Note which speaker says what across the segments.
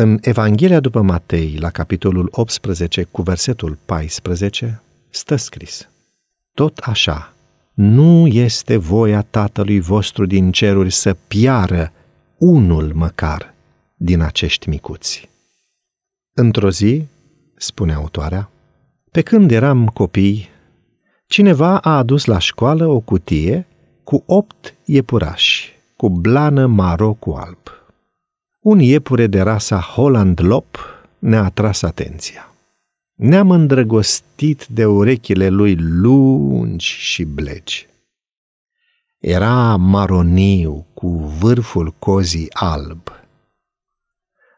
Speaker 1: În Evanghelia după Matei, la capitolul 18, cu versetul 14, stă scris: Tot așa, nu este voia Tatălui vostru din ceruri să piară unul măcar din acești micuți. Într-o zi, spune autoarea, pe când eram copii, cineva a adus la școală o cutie cu opt iepurași, cu blană maro cu alb un iepure de rasa Holland Lop ne-a atras atenția. Ne-am îndrăgostit de urechile lui lungi și blegi. Era maroniu cu vârful cozii alb.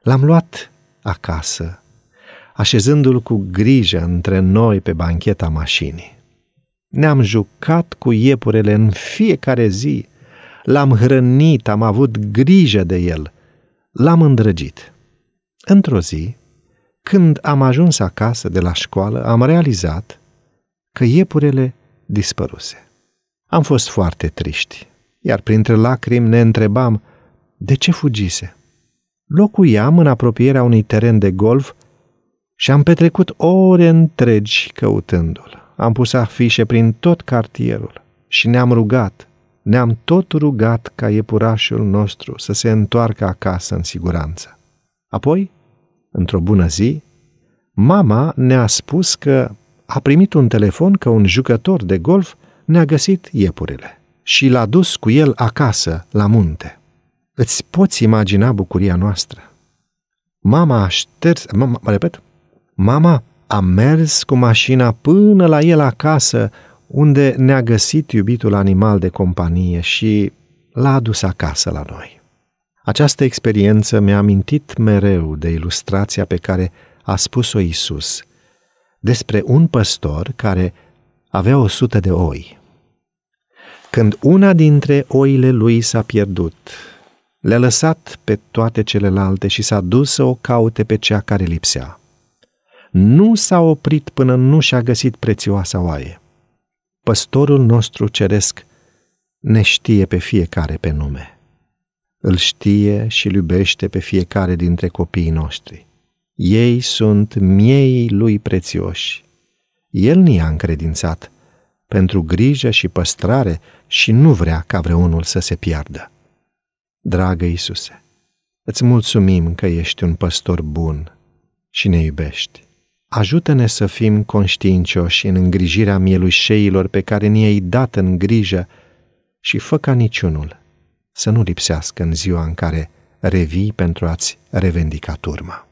Speaker 1: L-am luat acasă, așezându-l cu grijă între noi pe bancheta mașinii. Ne-am jucat cu iepurele în fiecare zi, l-am hrănit, am avut grijă de el – l-am îndrăgit. Într-o zi, când am ajuns acasă de la școală, am realizat că iepurele dispăruse. Am fost foarte triști, iar printre lacrimi ne întrebam de ce fugise. Locuiam în apropierea unui teren de golf și am petrecut ore întregi căutându-l. Am pus afișe prin tot cartierul și ne-am rugat ne-am tot rugat ca iepurașul nostru să se întoarcă acasă în siguranță. Apoi, într-o bună zi, mama ne-a spus că a primit un telefon că un jucător de golf ne-a găsit iepurile și l-a dus cu el acasă, la munte. Îți poți imagina bucuria noastră. Mama a șters, mă repet, mama a mers cu mașina până la el acasă unde ne-a găsit iubitul animal de companie și l-a adus acasă la noi. Această experiență mi-a amintit mereu de ilustrația pe care a spus-o Isus despre un păstor care avea o sută de oi. Când una dintre oile lui s-a pierdut, le-a lăsat pe toate celelalte și s-a dus să o caute pe cea care lipsea. Nu s-a oprit până nu și-a găsit prețioasa oaie păstorul nostru ceresc ne știe pe fiecare pe nume. Îl știe și îl iubește pe fiecare dintre copiii noștri. Ei sunt miei lui prețioși. El ni-a încredințat pentru grijă și păstrare și nu vrea ca vreunul să se piardă. Dragă Iisuse, îți mulțumim că ești un păstor bun și ne iubești. Ajută-ne să fim conștiincioși în îngrijirea mielușeilor pe care ni-ai dat în grijă și fă ca niciunul să nu lipsească în ziua în care revii pentru a-ți revendica turma.